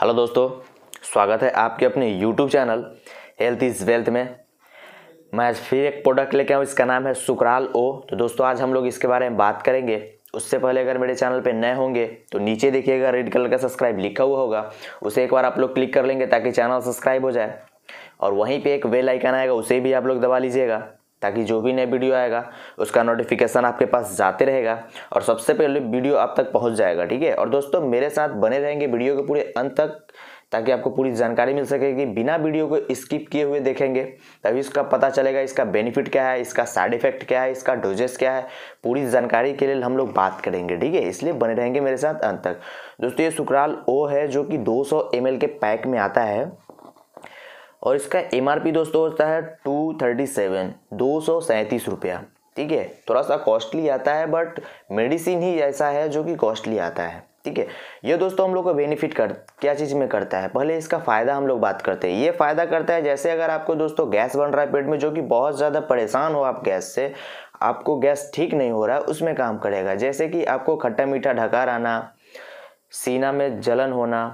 hello दोस्तों स्वागत है आपके अपने YouTube channel health is wealth में मैं आज फिर एक प्रोडक्ट लेके आऊँ इसका नाम है सुकराल ओ तो दोस्तों आज हम लोग इसके बारे में बात करेंगे उससे पहले अगर मेरे चैनल पे नए होंगे तो नीचे देखिएगा रेड कलर का सब्सक्राइब लिखा हुआ होगा उसे एक बार आप लोग क्लिक कर लेंगे ताकि चैनल सब्सक्राइब हो जाए और वहीं पर एक वेल आइकन आएगा उसे भी आप लोग दबा लीजिएगा ताकि जो भी नया वीडियो आएगा उसका नोटिफिकेशन आपके पास जाते रहेगा और सबसे पहले वीडियो आप तक पहुंच जाएगा ठीक है और दोस्तों मेरे साथ बने रहेंगे वीडियो के पूरे अंत तक ताकि आपको पूरी जानकारी मिल सकेगी बिना वीडियो को स्किप किए हुए देखेंगे तभी इसका पता चलेगा इसका बेनिफिट क्या है इसका साइड इफेक्ट क्या है इसका डोजेस क्या है पूरी जानकारी के लिए हम लोग बात करेंगे ठीक है इसलिए बने रहेंगे मेरे साथ अंत तक दोस्तों ये सुकराल ओ है जो कि 200 सौ के पैक में आता है और इसका एम दोस्तों होता है टू थर्टी सेवन दो सौ सैंतीस रुपया ठीक है थोड़ा सा कॉस्टली आता है बट मेडिसिन ही ऐसा है जो कि कॉस्टली आता है ठीक है ये दोस्तों हम लोग को बेनिफिट कर क्या चीज़ में करता है पहले इसका फ़ायदा हम लोग बात करते हैं ये फ़ायदा करता है जैसे अगर आपको दोस्तों गैस बन रहा है पेट में जो कि बहुत ज़्यादा परेशान हो आप गैस से आपको गैस ठीक नहीं हो रहा है उसमें काम करेगा जैसे कि आपको खट्टा मीठा ढकार आना सीना में जलन होना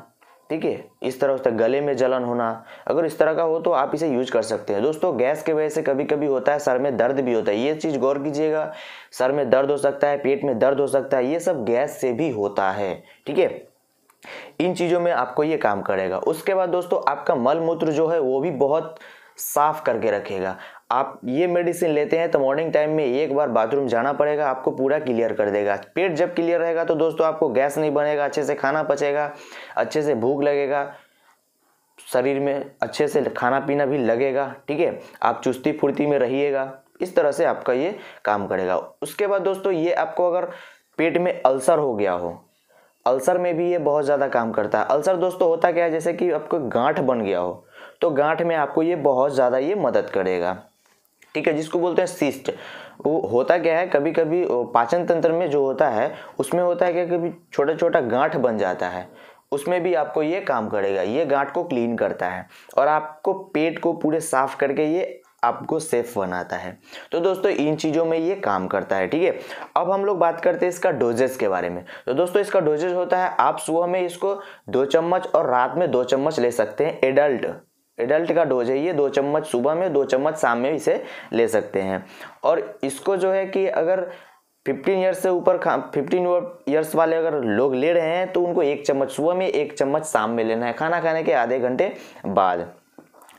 ठीक है इस तरह उसके गले में जलन होना अगर इस तरह का हो तो आप इसे यूज कर सकते हैं दोस्तों गैस के वजह से कभी कभी होता है सर में दर्द भी होता है ये चीज़ गौर कीजिएगा सर में दर्द हो सकता है पेट में दर्द हो सकता है ये सब गैस से भी होता है ठीक है इन चीज़ों में आपको ये काम करेगा उसके बाद दोस्तों आपका मल मूत्र जो है वो भी बहुत साफ करके रखेगा आप ये मेडिसिन लेते हैं तो मॉर्निंग टाइम में एक बार बाथरूम जाना पड़ेगा आपको पूरा क्लियर कर देगा पेट जब क्लियर रहेगा तो दोस्तों आपको गैस नहीं बनेगा अच्छे से खाना पचेगा अच्छे से भूख लगेगा शरीर में अच्छे से खाना पीना भी लगेगा ठीक है आप चुस्ती फुर्ती में रहिएगा इस तरह से आपका ये काम करेगा उसके बाद दोस्तों ये आपको अगर पेट में अल्सर हो गया हो अल्सर में भी ये बहुत ज़्यादा काम करता है अल्सर दोस्तों होता क्या है जैसे कि आपको गांठ बन गया हो तो गांठ में आपको ये बहुत ज़्यादा ये मदद करेगा ठीक है जिसको बोलते हैं सिस्ट वो होता क्या है कभी कभी पाचन तंत्र में जो होता है उसमें होता है क्या कभी छोटा छोटा गांठ बन जाता है उसमें भी आपको ये काम करेगा ये गांठ को क्लीन करता है और आपको पेट को पूरे साफ करके ये आपको सेफ बनाता है तो दोस्तों इन चीज़ों में ये काम करता है ठीक है अब हम लोग बात करते हैं इसका डोजेस के बारे में तो दोस्तों इसका डोजेस होता है आप सुबह में इसको दो चम्मच और रात में दो चम्मच ले सकते हैं एडल्ट एडल्ट का डोज है ये दो चम्मच सुबह में दो चम्मच शाम में इसे ले सकते हैं और इसको जो है कि अगर 15 ईयर्स से ऊपर खा फिफ्टीन ईयर्स वाले अगर लोग ले रहे हैं तो उनको एक चम्मच सुबह में एक चम्मच शाम में लेना है खाना खाने के आधे घंटे बाद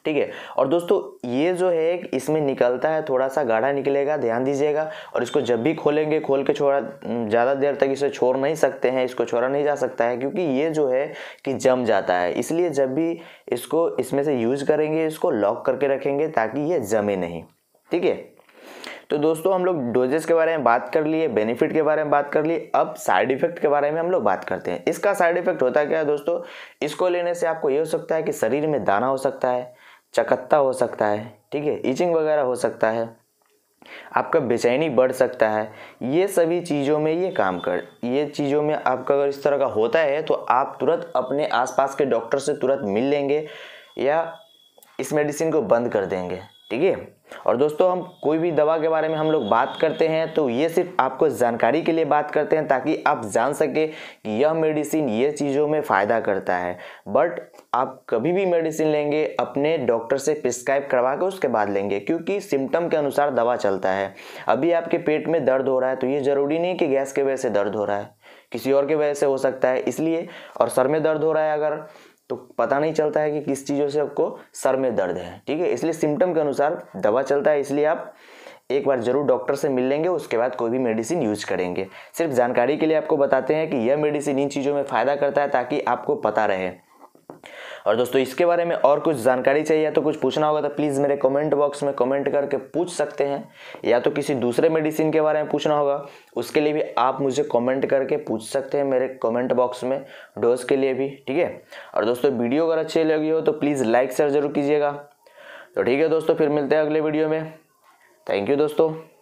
ठीक है और दोस्तों ये जो है इसमें निकलता है थोड़ा सा गाढ़ा निकलेगा ध्यान दीजिएगा और इसको जब भी खोलेंगे खोल के छोड़ा ज़्यादा देर तक इसे छोड़ नहीं सकते हैं इसको छोड़ा नहीं जा सकता है क्योंकि ये जो है कि जम जाता है इसलिए जब भी इसको इसमें से यूज करेंगे इसको लॉक करके रखेंगे ताकि ये जमे नहीं ठीक है तो दोस्तों हम लोग डोजेस के बारे में बात कर लिए बेनिफिट के बारे में बात कर लिए अब साइड इफेक्ट के बारे में हम लोग बात करते हैं इसका साइड इफेक्ट होता क्या है दोस्तों इसको लेने से आपको ये हो सकता है कि शरीर में दाना हो सकता है चकत्ता हो सकता है ठीक है इचिंग वगैरह हो सकता है आपका बेचैनी बढ़ सकता है ये सभी चीज़ों में ये काम कर ये चीज़ों में आपका अगर इस तरह का होता है तो आप तुरंत अपने आसपास के डॉक्टर से तुरंत मिल लेंगे या इस मेडिसिन को बंद कर देंगे ठीक है और दोस्तों हम कोई भी दवा के बारे में हम लोग बात करते हैं तो ये सिर्फ आपको जानकारी के लिए बात करते हैं ताकि आप जान सके कि यह मेडिसिन ये चीज़ों में फ़ायदा करता है बट आप कभी भी मेडिसिन लेंगे अपने डॉक्टर से प्रिस्क्राइब करवा के उसके बाद लेंगे क्योंकि सिम्टम के अनुसार दवा चलता है अभी आपके पेट में दर्द हो रहा है तो ये ज़रूरी नहीं कि गैस के वजह से दर्द हो रहा है किसी और के वजह से हो सकता है इसलिए और सर में दर्द हो रहा है अगर तो पता नहीं चलता है कि किस चीज़ों से आपको सर में दर्द है ठीक है इसलिए सिम्टम के अनुसार दवा चलता है इसलिए आप एक बार जरूर डॉक्टर से मिल लेंगे उसके बाद कोई भी मेडिसिन यूज करेंगे सिर्फ जानकारी के लिए आपको बताते हैं कि यह मेडिसिन इन चीज़ों में फ़ायदा करता है ताकि आपको पता रहे और दोस्तों इसके बारे में और कुछ जानकारी चाहिए या तो कुछ पूछना होगा तो प्लीज़ मेरे कमेंट बॉक्स में कमेंट करके पूछ सकते हैं या तो किसी दूसरे मेडिसिन के बारे में पूछना होगा उसके लिए भी आप मुझे कमेंट करके पूछ सकते हैं मेरे कमेंट बॉक्स में डोज के लिए भी ठीक है और दोस्तों वीडियो अगर अच्छी लगी हो तो प्लीज़ लाइक शेयर जरूर कीजिएगा तो ठीक है दोस्तों फिर मिलते हैं अगले वीडियो में थैंक यू दोस्तों